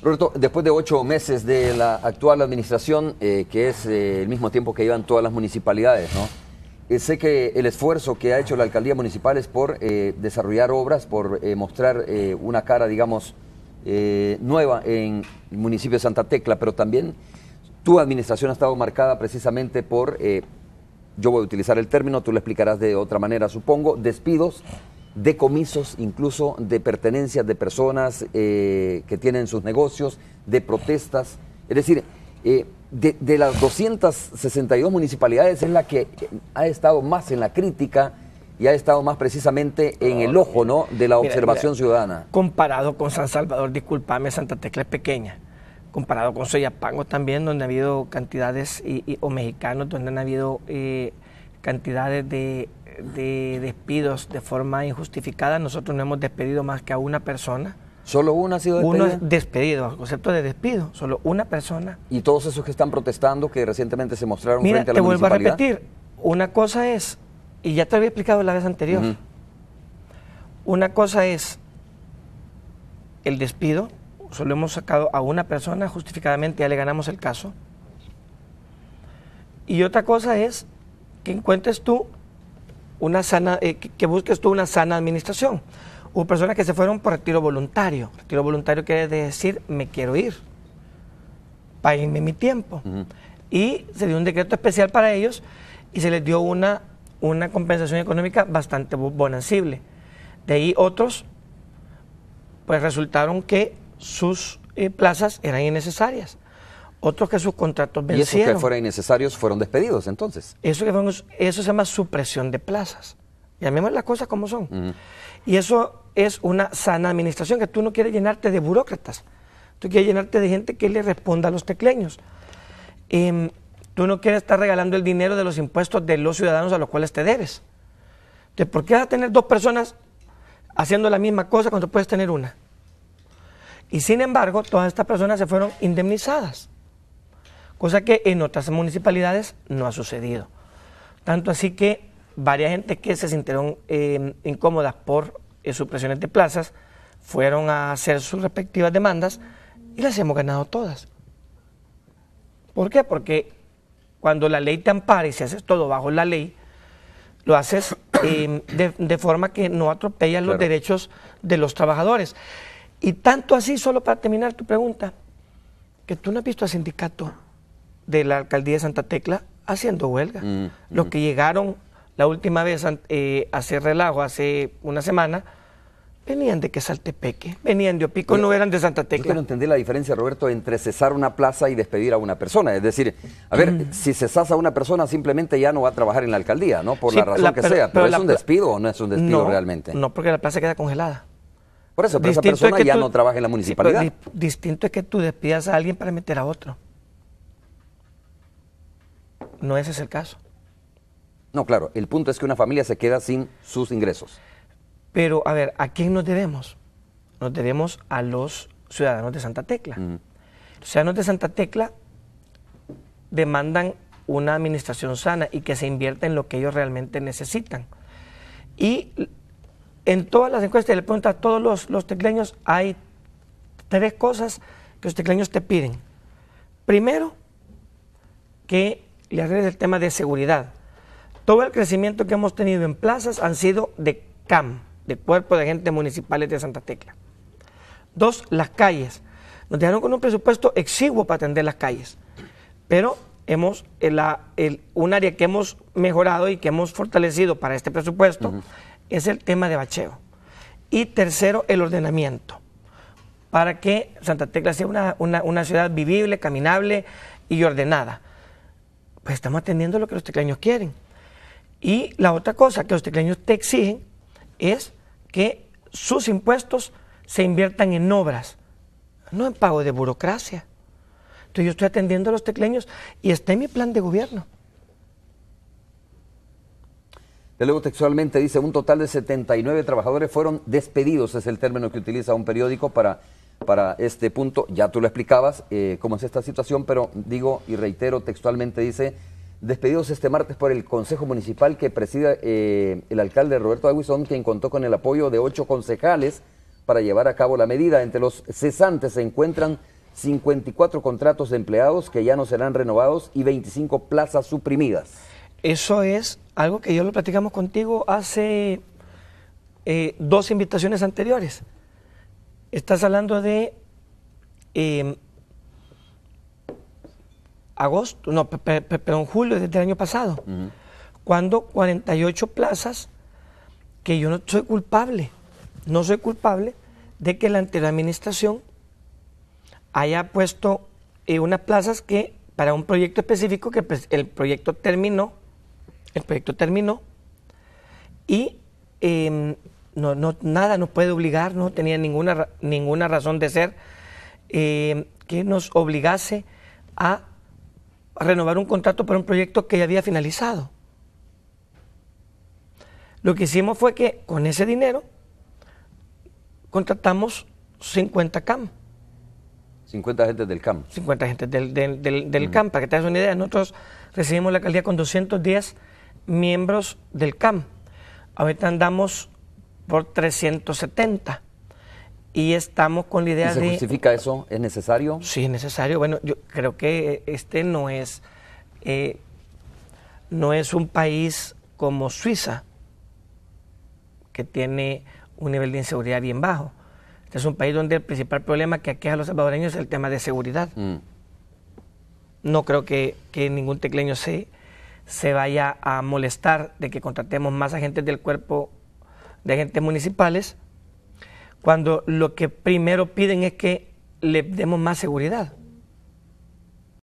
Roberto, después de ocho meses de la actual administración, eh, que es eh, el mismo tiempo que llevan todas las municipalidades, eh, sé que el esfuerzo que ha hecho la alcaldía municipal es por desarrollar obras, por mostrar una cara, digamos, nueva en el municipio de Santa Tecla, pero también tu administración ha estado marcada precisamente por, yo voy a utilizar el término, tú lo explicarás de otra manera, supongo, despidos de comisos, incluso de pertenencias de personas eh, que tienen sus negocios, de protestas. Es decir, eh, de, las 262 municipalidades es la que ha estado más en la crítica y ha estado más precisamente en el ojo ¿no? de la observación ciudadana. Comparado con San Salvador, disculpame, Santa Tecla es pequeña. Comparado con Soyapango también, donde ha habido cantidades, o mexicanos, donde han habido... Eh, cantidades de, de despidos de forma injustificada. Nosotros no hemos despedido más que a una persona. ¿Solo una ha sido despedida Uno es despedido, concepto de despido, solo una persona. ¿Y todos esos que están protestando que recientemente se mostraron frente a la te vuelvo a repetir, una cosa es, y ya te había explicado la vez anterior, una cosa es el despido, solo hemos sacado a una persona justificadamente, ya le ganamos el caso. Y otra cosa es que encuentres tú una sana, eh, que, busques tú una sana administración. Hubo personas que se fueron por retiro voluntario. Retiro voluntario quiere decir, me quiero ir, páguenme mi tiempo. Y se dio un decreto especial para ellos y se les dio una, una compensación económica bastante bonancible. De ahí otros, pues resultaron que sus eh, plazas eran innecesarias. Otros que sus contratos vencieron. Y esos que fueran innecesarios fueron despedidos entonces. Eso, que eso se llama supresión de plazas. Y Llamemos las cosas como son. Y eso es una sana administración, que tú no quieres llenarte de burócratas. Tú quieres llenarte de gente que le responda a los tecleños. Em, tú no quieres estar regalando el dinero de los impuestos de los ciudadanos a los cuales te debes. Entonces, ¿por qué vas a tener dos personas haciendo la misma cosa cuando puedes tener una? Y sin embargo, todas estas personas se fueron indemnizadas cosa que en otras municipalidades no ha sucedido. Tanto así que varias gentes que se sintieron em, incómodas por eh, supresiones de plazas fueron a hacer sus respectivas demandas y las hemos ganado todas. ¿Por qué? Porque cuando la ley te ampara y si haces todo bajo la ley, lo haces em, de, forma que no atropellas los derechos de los trabajadores. Y tanto así, solo para terminar tu pregunta, que tú no has visto a sindicato de la alcaldía de Santa Tecla haciendo huelga. Mm, Los mm. que llegaron la última vez eh, a hacer relajo hace una semana, venían de Quesaltepeque, venían de Opico, no eran de Santa Tecla. Yo quiero entender la diferencia, Roberto, entre cesar una plaza y despedir a una persona. Es decir, a ver, mm. si cesas a una persona, simplemente ya no va a trabajar en la alcaldía, ¿no? Por la razón que sea. Pero, ¿es un despido o no es un despido realmente? No, porque la plaza queda congelada. Por eso, pero esa persona ya no trabaja en la municipalidad. distinto es que tú despidas a alguien para meter a otro no ese es el caso. No, claro, el punto es que una familia se queda sin sus ingresos. Pero, a ver, ¿a quién nos debemos? Nos debemos a los ciudadanos de Santa Tecla. Los ciudadanos de Santa Tecla demandan una administración sana y que se invierta en lo que ellos realmente necesitan. Y en todas las encuestas, le pregunto a todos los, los tecleños, hay tres cosas que los tecleños te piden. Primero, que y hacer el tema de seguridad. Todo el crecimiento que hemos tenido en plazas han sido de CAM, de Cuerpo de Agentes Municipales de Santa Tecla. Dos, las calles. Nos dejaron con un presupuesto exiguo para atender las calles, pero hemos eh, un área que hemos mejorado y que hemos fortalecido para este presupuesto es el tema de bacheo. Y tercero, el ordenamiento, para que Santa Tecla sea una ciudad vivible, caminable y ordenada pues estamos atendiendo lo que los tecleños quieren. Y la otra cosa que los tecleños te exigen es que sus impuestos se inviertan en obras, no en pago de burocracia. Entonces yo estoy atendiendo a los tecleños y está en mi plan de gobierno. De luego textualmente dice, un total de 79 trabajadores fueron despedidos, es el término que utiliza un periódico para para este punto. Ya tú lo explicabas, eh, cómo es esta situación, pero digo y reitero textualmente, dice, despedidos este martes por el Consejo Municipal que preside eh, el alcalde Roberto Aguizón, quien contó con el apoyo de ocho concejales para llevar a cabo la medida. Entre los cesantes se encuentran 54 contratos de empleados que ya no serán renovados y 25 plazas suprimidas. Eso es algo que yo lo platicamos contigo hace eh, dos invitaciones anteriores. Estás hablando de em, agosto, no, perdón, julio desde el año pasado, cuando 48 plazas que yo no soy culpable, no soy culpable de que la anterior administración haya puesto eh, unas plazas que para un proyecto específico que pues, el proyecto terminó, el proyecto terminó y em, nada nos puede obligar, no tenía ninguna, ninguna razón de ser eh, que nos obligase a renovar un contrato para un proyecto que ya había finalizado. Lo que hicimos fue que con ese dinero contratamos 50 CAM. 50 agentes del CAM. 50 gente del, del, CAM. Para que te hagas una idea, nosotros recibimos la alcaldía con 210 miembros del CAM. Ahorita andamos por 370. Y estamos con la idea de. se justifica eso? ¿Es necesario? Sí, es necesario. Bueno, yo creo que eh, este no es, eh, no es un país como Suiza, que tiene un nivel de inseguridad bien bajo. Este es un país donde el principal problema que aqueja a los salvadoreños es el tema de seguridad. Mm. No creo que, ningún tecleño se, se vaya a molestar de que contratemos más agentes del cuerpo de agentes municipales, cuando lo que primero piden es que le demos más seguridad.